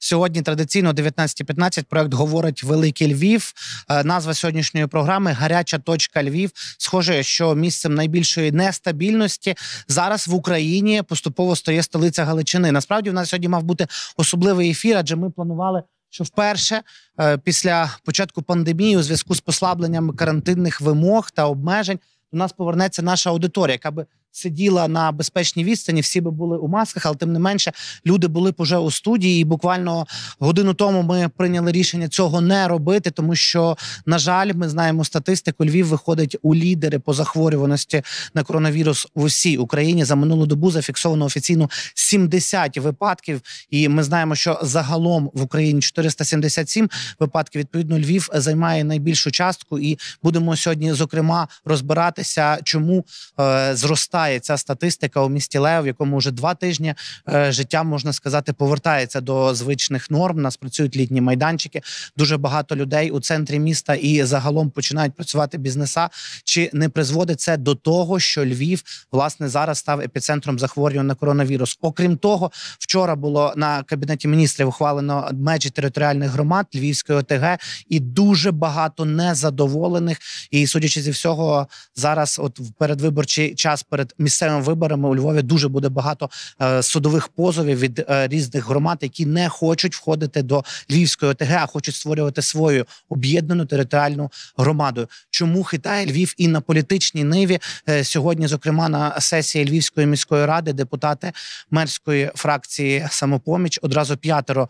Сьогодні традиційно 19.15 проект говорить Великий Львів. Е, назва сьогоднішньої програми гаряча точка Львів. Схоже, що місцем найбільшої нестабільності зараз в Україні поступово стає столиця Галичини. Насправді в нас сьогодні мав бути особливий ефір, адже ми планували. Що вперше е, після початку пандемії, у зв'язку з послабленням карантинних вимог та обмежень, до нас повернеться наша аудиторія, яка би сиділа на безпечній відстані, всі би були у масках, але тим не менше люди були б уже у студії. І буквально годину тому ми прийняли рішення цього не робити, тому що, на жаль, ми знаємо статистику. Львів виходить у лідери по захворюваності на коронавірус в усій Україні. За минулу добу зафіксовано офіційно 70 випадків, і ми знаємо, що загалом в Україні 477 випадків. Відповідно, Львів займає найбільшу частку, і будемо сьогодні зокрема розбиратися, чому е, зростає зростає ця статистика у місті Лео, в якому вже два тижні е, життя можна сказати повертається до звичних норм. У Нас працюють літні майданчики. Дуже багато людей у центрі міста і загалом починають працювати бізнеса. Чи не призводить це до того, що Львів власне зараз став епіцентром захворювання на коронавірус? Окрім того, вчора було на кабінеті міністрів ухвалено межі територіальних громад Львівської ОТГ і дуже багато незадоволених. І судячи зі всього, зараз, от в передвиборчий час перед перед місцевими виборами у Львові дуже буде багато е, судових позовів від е, різних громад, які не хочуть входити до Львівської ОТГ, а хочуть створювати свою об'єднану територіальну громаду. Чому хитає Львів і на політичній ниві е, сьогодні, зокрема на сесії Львівської міської ради, депутати мерської фракції самопоміч одразу п'ятеро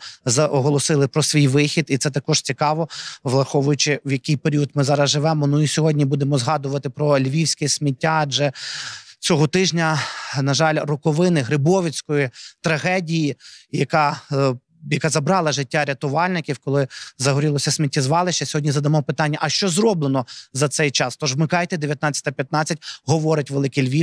оголосили про свій вихід, і це також цікаво, враховуючи в який період ми зараз живемо. Ну і сьогодні будемо згадувати про львівське сміття, адже цього тижня, на жаль, роковини Грибовицької трагедії, яка е, яка забрала життя рятувальників, коли загорілося сміттєзвалище. Сьогодні задамо питання: а що зроблено за цей час? Тож вмикайте 19.15, говорить Великий Львів.